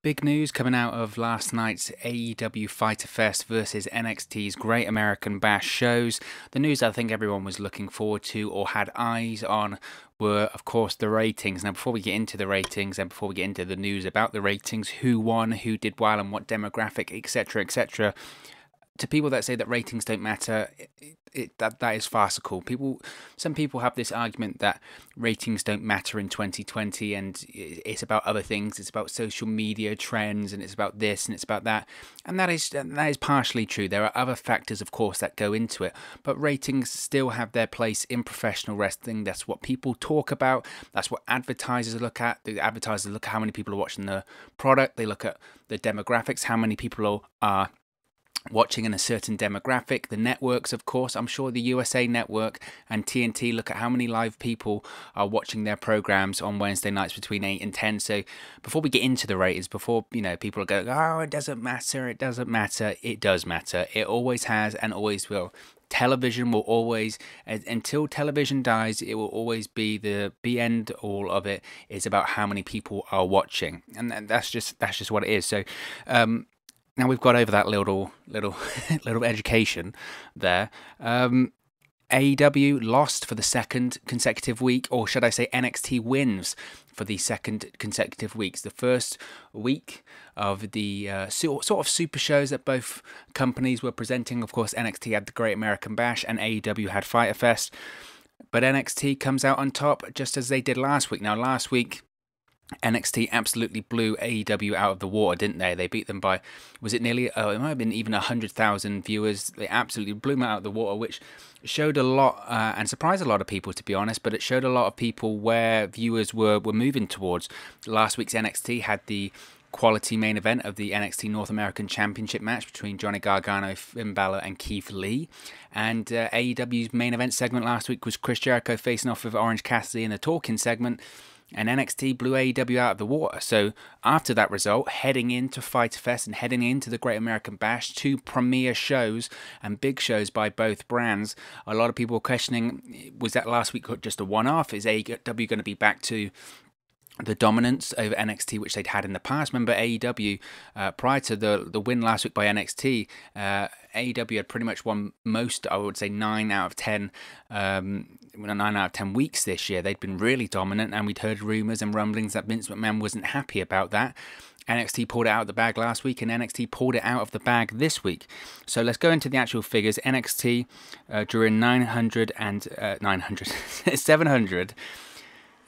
Big news coming out of last night's AEW Fighter Fest versus NXT's Great American Bash shows. The news I think everyone was looking forward to or had eyes on were, of course, the ratings. Now, before we get into the ratings and before we get into the news about the ratings, who won, who did well, and what demographic, etc., etc., to people that say that ratings don't matter, it, it, that that is farcical. People, some people have this argument that ratings don't matter in 2020, and it's about other things. It's about social media trends, and it's about this, and it's about that, and that is that is partially true. There are other factors, of course, that go into it, but ratings still have their place in professional wrestling. That's what people talk about. That's what advertisers look at. The advertisers look at how many people are watching the product. They look at the demographics, how many people are watching in a certain demographic. The networks, of course, I'm sure the USA Network and TNT look at how many live people are watching their programs on Wednesday nights between 8 and 10. So before we get into the ratings, before, you know, people go, oh, it doesn't matter, it doesn't matter, it does matter. It always has and always will. Television will always, until television dies, it will always be the be end all of it is about how many people are watching, and that's just that's just what it is. So, um, now we've got over that little little little education there. Um, AEW lost for the second consecutive week, or should I say NXT wins for the second consecutive weeks. The first week of the uh, sort of super shows that both companies were presenting. Of course, NXT had the Great American Bash and AEW had Fighter Fest. But NXT comes out on top just as they did last week. Now, last week, NXT absolutely blew AEW out of the water, didn't they? They beat them by, was it nearly, oh, it might have been even 100,000 viewers. They absolutely blew them out of the water, which showed a lot uh, and surprised a lot of people, to be honest, but it showed a lot of people where viewers were, were moving towards. Last week's NXT had the quality main event of the NXT North American Championship match between Johnny Gargano, Finn Balor, and Keith Lee. And uh, AEW's main event segment last week was Chris Jericho facing off with Orange Cassidy in a talking segment and NXT blew AEW out of the water. So after that result, heading into Fighter Fest and heading into the Great American Bash, two premier shows and big shows by both brands, a lot of people were questioning was that last week just a one off? Is AEW going to be back to the dominance over NXT, which they'd had in the past. Remember AEW uh, prior to the the win last week by NXT, uh, AEW had pretty much won most. I would say nine out of ten, um, nine out of ten weeks this year. They'd been really dominant, and we'd heard rumors and rumblings that Vince McMahon wasn't happy about that. NXT pulled it out of the bag last week, and NXT pulled it out of the bag this week. So let's go into the actual figures. NXT uh, drew in 900 and uh, 900, 700.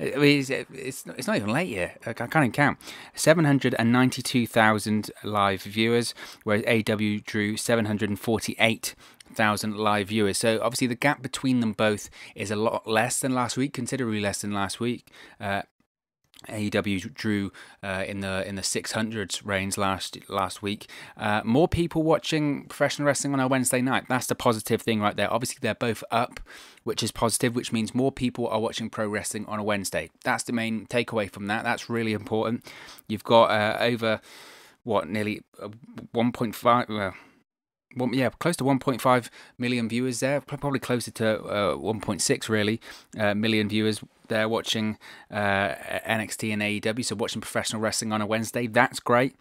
I mean, it's, it's, it's not even late yet. I can't even count. 792,000 live viewers, whereas AW drew 748 thousand live viewers. So obviously the gap between them both is a lot less than last week, considerably less than last week. Uh, AEW drew uh, in the in the 600s range last last week. Uh, more people watching professional wrestling on a Wednesday night. That's the positive thing right there. Obviously, they're both up, which is positive, which means more people are watching pro wrestling on a Wednesday. That's the main takeaway from that. That's really important. You've got uh, over what nearly uh, 1.5 well, well, yeah, close to 1.5 million viewers there, probably closer to uh, 1.6 really uh, million viewers there watching uh, NXT and AEW, so watching professional wrestling on a Wednesday. That's great.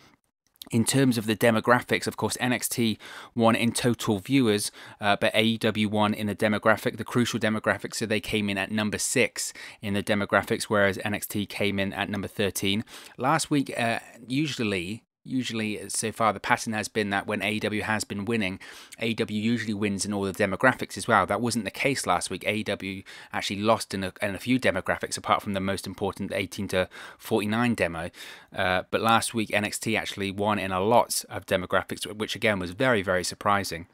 In terms of the demographics, of course, NXT won in total viewers, uh, but AEW won in the demographic, the crucial demographic. So they came in at number six in the demographics, whereas NXT came in at number 13. Last week, uh, usually usually so far the pattern has been that when AEW has been winning, AEW usually wins in all the demographics as well. That wasn't the case last week. AEW actually lost in a, in a few demographics apart from the most important 18 to 49 demo. Uh, but last week NXT actually won in a lot of demographics, which again was very very surprising.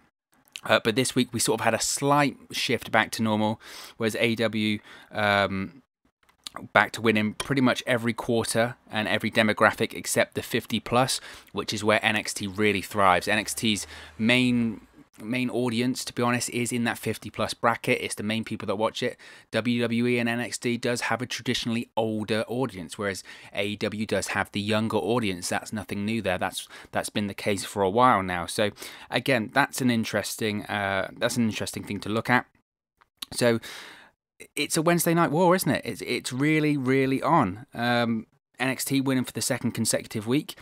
Uh, but this week we sort of had a slight shift back to normal, whereas AEW. Um, back to winning pretty much every quarter and every demographic except the 50 plus, which is where NXT really thrives. NXT's main main audience to be honest is in that 50 plus bracket it's the main people that watch it WWE and NXT does have a traditionally older audience whereas AEW does have the younger audience that's nothing new there that's that's been the case for a while now so again that's an interesting uh, that's an interesting thing to look at so it's a Wednesday night war, isn't it? It's it's really really on. Um, NXT winning for the second consecutive week.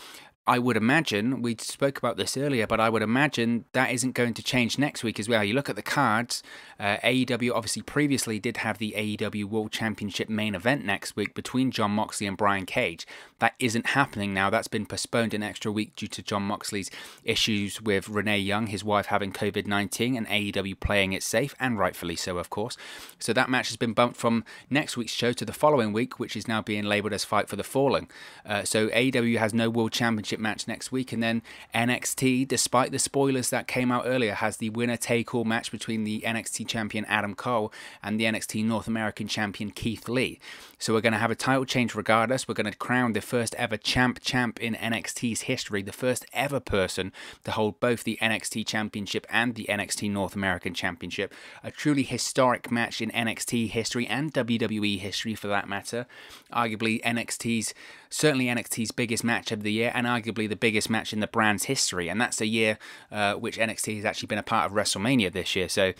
I would imagine, we spoke about this earlier, but I would imagine that isn't going to change next week as well. You look at the cards, uh, AEW obviously previously did have the AEW World Championship main event next week between John Moxley and Brian Cage. That isn't happening now. That's been postponed an extra week due to John Moxley's issues with Renee Young, his wife having COVID 19, and AEW playing it safe, and rightfully so, of course. So that match has been bumped from next week's show to the following week, which is now being labelled as Fight for the Falling. Uh, so AEW has no World Championship Championship match next week. And then NXT, despite the spoilers that came out earlier, has the winner take all match between the NXT champion Adam Cole and the NXT North American champion Keith Lee. So we're going to have a title change regardless. We're going to crown the first ever champ champ in NXT's history, the first ever person to hold both the NXT championship and the NXT North American championship. A truly historic match in NXT history and WWE history for that matter. Arguably NXT's, certainly NXT's biggest match of the year and arguably arguably the biggest match in the brand's history, and that's a year uh, which NXT has actually been a part of WrestleMania this year. So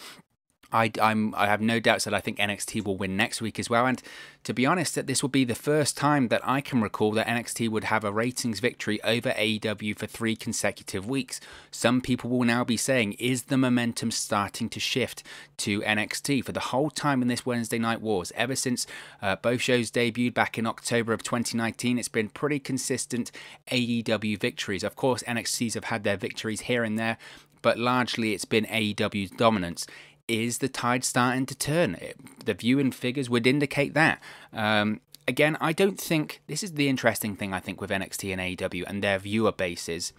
I, I'm, I have no doubts that I think NXT will win next week as well. And to be honest, that this will be the first time that I can recall that NXT would have a ratings victory over AEW for three consecutive weeks. Some people will now be saying, is the momentum starting to shift to NXT for the whole time in this Wednesday night wars? Ever since uh, both shows debuted back in October of 2019, it's been pretty consistent AEW victories. Of course, NXTs have had their victories here and there, but largely it's been AEW's dominance is the tide starting to turn? It, the viewing figures would indicate that. Um, again, I don't think this is the interesting thing I think with NXT and AEW and their viewer bases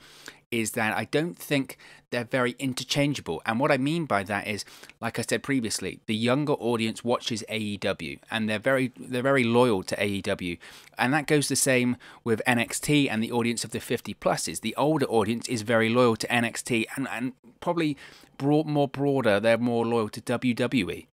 is that I don't think they're very interchangeable. And what I mean by that is, like I said previously, the younger audience watches AEW and they're very they're very loyal to AEW. And that goes the same with NXT and the audience of the 50 pluses. The older audience is very loyal to NXT and, and probably brought more broader, they're more loyal to WWE.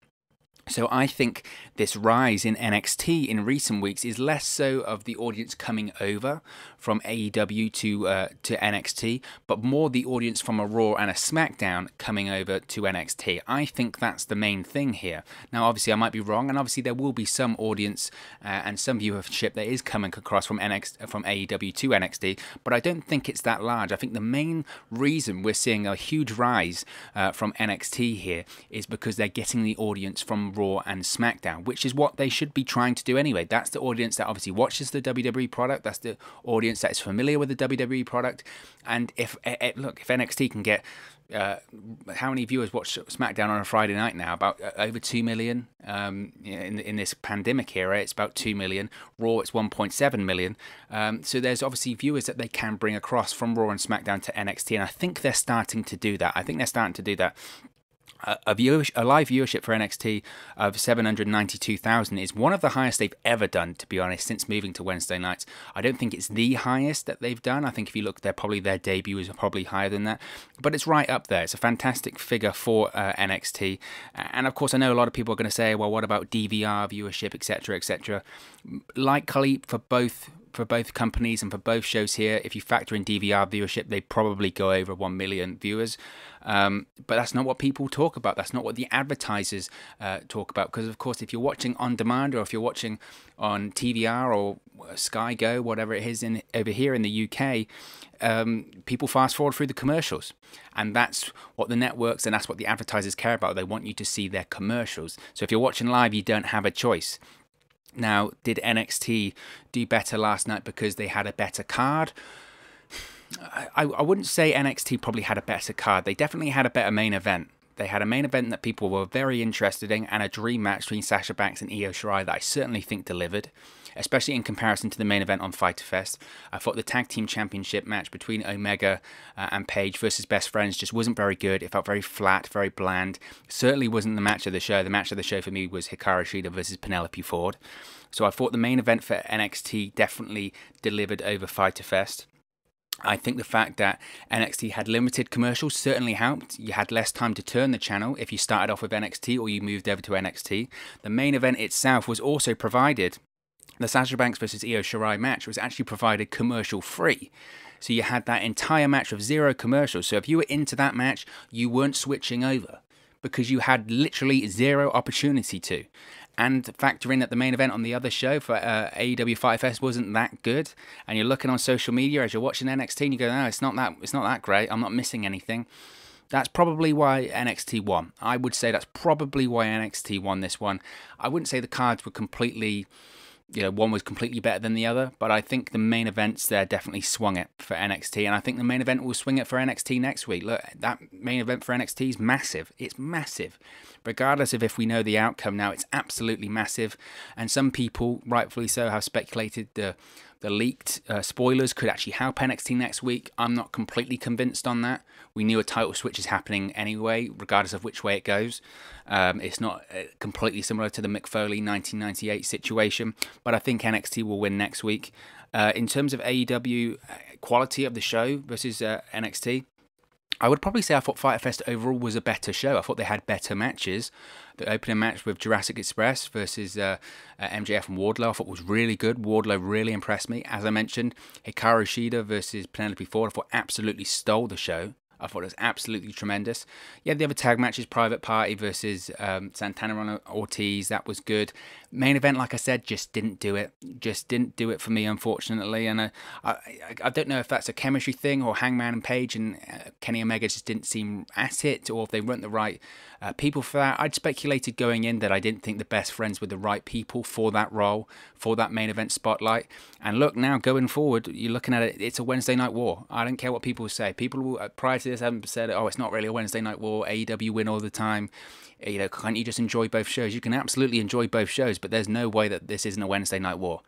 So I think this rise in NXT in recent weeks is less so of the audience coming over from AEW to uh, to NXT, but more the audience from a Raw and a SmackDown coming over to NXT. I think that's the main thing here. Now, obviously, I might be wrong, and obviously there will be some audience uh, and some viewership that is coming across from NXT from AEW to NXT, but I don't think it's that large. I think the main reason we're seeing a huge rise uh, from NXT here is because they're getting the audience from Raw and SmackDown, which is what they should be trying to do anyway. That's the audience that obviously watches the WWE product. That's the audience that is familiar with the WWE product. And if eh, eh, look, if NXT can get uh, how many viewers watch SmackDown on a Friday night now? About uh, over two million. Um, in in this pandemic era, it's about two million. Raw, it's one point seven million. Um, so there's obviously viewers that they can bring across from Raw and SmackDown to NXT, and I think they're starting to do that. I think they're starting to do that a, view, a live viewership for NXT of 792,000 is one of the highest they've ever done, to be honest, since moving to Wednesday nights. I don't think it's the highest that they've done. I think if you look, they're probably their debut is probably higher than that, but it's right up there. It's a fantastic figure for uh, NXT, and of course, I know a lot of people are going to say, well, what about DVR viewership, etc., etc. Likely for both for both companies and for both shows here, if you factor in DVR viewership, they probably go over 1 million viewers. Um, but that's not what people talk about. That's not what the advertisers uh, talk about. Because, of course, if you're watching on demand or if you're watching on TVR or uh, Sky Go, whatever it is in over here in the UK, um, people fast forward through the commercials. And that's what the networks and that's what the advertisers care about. They want you to see their commercials. So if you're watching live, you don't have a choice. Now, did NXT do better last night because they had a better card? I, I wouldn't say NXT probably had a better card. They definitely had a better main event. They had a main event that people were very interested in and a dream match between Sasha Banks and Io Shirai that I certainly think delivered especially in comparison to the main event on Fighter Fest. I thought the tag team championship match between Omega uh, and Page versus Best Friends just wasn't very good. It felt very flat, very bland. Certainly wasn't the match of the show. The match of the show for me was Hikaru Shida versus Penelope Ford. So I thought the main event for NXT definitely delivered over Fighter Fest. I think the fact that NXT had limited commercials certainly helped. You had less time to turn the channel if you started off with NXT or you moved over to NXT. The main event itself was also provided the Sasha Banks versus Io Shirai match was actually provided commercial free. So you had that entire match of zero commercials. So if you were into that match, you weren't switching over because you had literally zero opportunity to. And factor in that the main event on the other show for uh, AEW 5s wasn't that good, and you're looking on social media as you're watching NXT, and you go, "No, it's not that. It's not that great. I'm not missing anything." That's probably why NXT won. I would say that's probably why NXT won this one. I wouldn't say the cards were completely you know one was completely better than the other, but I think the main events there definitely swung it for NXT, and I think the main event will swing it for NXT next week. Look, that main event for NXT is massive. It's massive, regardless of if we know the outcome now. It's absolutely massive, and some people, rightfully so, have speculated the the leaked uh, spoilers could actually help NXT next week. I'm not completely convinced on that. We knew a title switch is happening anyway, regardless of which way it goes. Um, it's not uh, completely similar to the McFoley 1998 situation, but I think NXT will win next week. Uh, in terms of AEW uh, quality of the show versus uh, NXT, I would probably say I thought Fighter Fest overall was a better show. I thought they had better matches. The opening match with Jurassic Express versus uh, uh, MJF and Wardlow I thought was really good. Wardlow really impressed me. As I mentioned, Hikaru Shida versus Penelope Ford I thought absolutely stole the show. I thought it was absolutely tremendous. Yeah, the other tag matches, Private Party versus um, Santana and Ortiz, that was good. Main event, like I said, just didn't do it. Just didn't do it for me, unfortunately. And uh, I, I, I don't know if that's a chemistry thing or Hangman and Page and uh, Kenny Omega just didn't seem at it, or if they weren't the right uh, people for that. I'd speculated going in that I didn't think the best friends were the right people for that role, for that main event spotlight. And look, now going forward, you're looking at it. It's a Wednesday night war. I don't care what people say. People will, uh, prior to this haven't said, "Oh, it's not really a Wednesday night war." AEW win all the time you know, can't you just enjoy both shows? You can absolutely enjoy both shows, but there's no way that this isn't a Wednesday night war.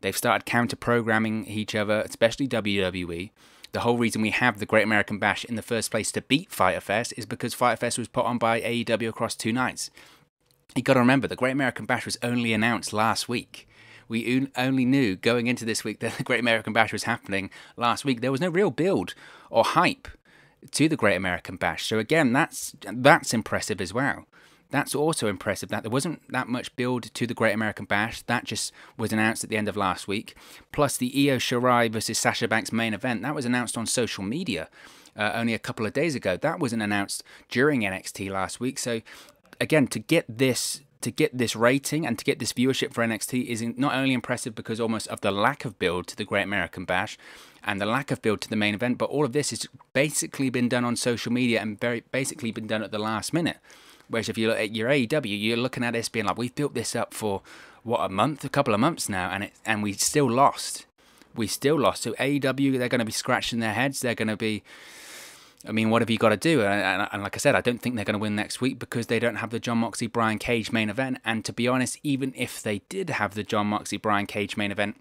They've started counter programming each other, especially WWE. The whole reason we have the Great American Bash in the first place to beat Fighter Fest is because Fighter Fest was put on by AEW across two nights. You got to remember, the Great American Bash was only announced last week we only knew going into this week that the Great American Bash was happening last week. There was no real build or hype to the Great American Bash. So again, that's that's impressive as well. That's also impressive that there wasn't that much build to the Great American Bash. That just was announced at the end of last week. Plus the Io Shirai versus Sasha Banks main event that was announced on social media uh, only a couple of days ago. That wasn't announced during NXT last week. So again, to get this to get this rating and to get this viewership for NXT is not only impressive because almost of the lack of build to the Great American Bash and the lack of build to the main event, but all of this has basically been done on social media and very basically been done at the last minute. Whereas if you look at your AEW, you're looking at this being like, we've built this up for what a month, a couple of months now, and it and we still lost. We still lost. So AEW, they're going to be scratching their heads. They're going to be I mean, what have you got to do? And, and, and like I said, I don't think they're going to win next week because they don't have the John Moxley Brian Cage main event. And to be honest, even if they did have the John Moxley Brian Cage main event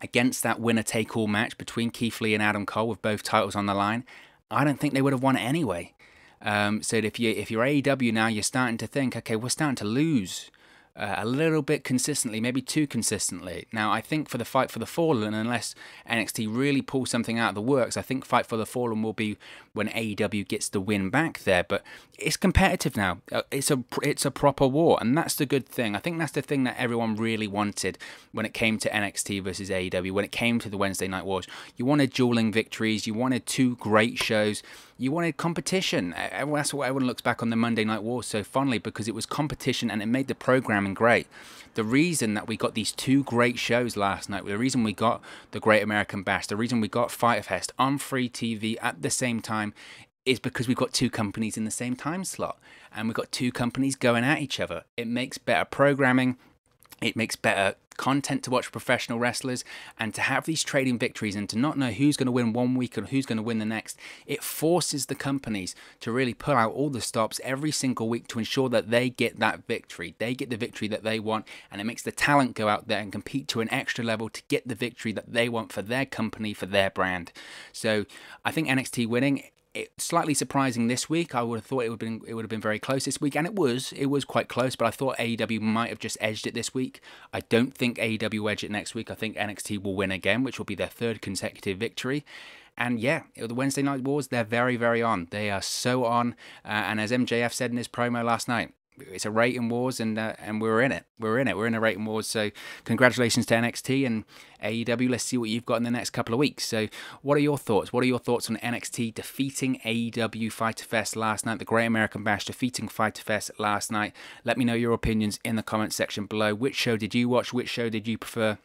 against that winner take all match between Keith Lee and Adam Cole with both titles on the line, I don't think they would have won it anyway. Um, so if you if you're AEW now, you're starting to think, okay, we're starting to lose uh, a little bit consistently, maybe too consistently. Now, I think for the Fight for the Fallen, unless NXT really pulls something out of the works, I think Fight for the Fallen will be when AEW gets the win back there. But it's competitive now. Uh, it's a it's a proper war, and that's the good thing. I think that's the thing that everyone really wanted when it came to NXT versus AEW. When it came to the Wednesday Night Wars, you wanted dueling victories. You wanted two great shows you wanted competition. That's what everyone looks back on the Monday Night Wars so fondly because it was competition and it made the programming great. The reason that we got these two great shows last night, the reason we got The Great American Bash, the reason we got Fighter Fest on free TV at the same time is because we've got two companies in the same time slot and we've got two companies going at each other. It makes better programming, it makes better content to watch professional wrestlers and to have these trading victories and to not know who's going to win one week and who's going to win the next. It forces the companies to really pull out all the stops every single week to ensure that they get that victory. They get the victory that they want and it makes the talent go out there and compete to an extra level to get the victory that they want for their company, for their brand. So I think NXT winning it, slightly surprising this week. I would have thought it would been it would have been very close this week, and it was it was quite close. But I thought AEW might have just edged it this week. I don't think AEW edge it next week. I think NXT will win again, which will be their third consecutive victory. And yeah, the Wednesday Night Wars, they're very, very on. They are so on. Uh, and as MJF said in his promo last night, it's a rating wars, and uh, and we're in it. We're in it. We're in a rating wars. So congratulations to NXT and AEW. Let's see what you've got in the next couple of weeks. So what are your thoughts? What are your thoughts on NXT defeating AEW Fighter Fest last night? The Great American Bash defeating Fighter Fest last night. Let me know your opinions in the comments section below. Which show did you watch? Which show did you prefer?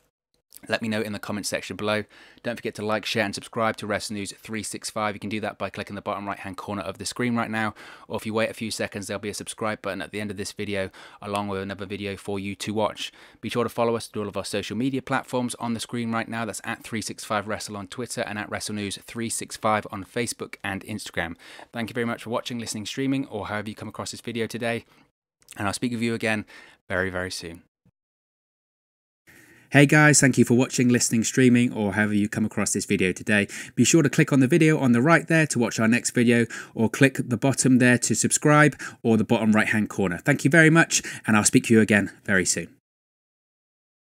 let me know in the comment section below. Don't forget to like, share and subscribe to Wrestling News 365. You can do that by clicking the bottom right hand corner of the screen right now or if you wait a few seconds there'll be a subscribe button at the end of this video along with another video for you to watch. Be sure to follow us through all of our social media platforms on the screen right now. That's at 365Wrestle on Twitter and at WrestleNews365 on Facebook and Instagram. Thank you very much for watching, listening, streaming or however you come across this video today and I'll speak with you again very very soon. Hey guys, thank you for watching, listening, streaming, or however you come across this video today. Be sure to click on the video on the right there to watch our next video, or click the bottom there to subscribe, or the bottom right hand corner. Thank you very much, and I'll speak to you again very soon.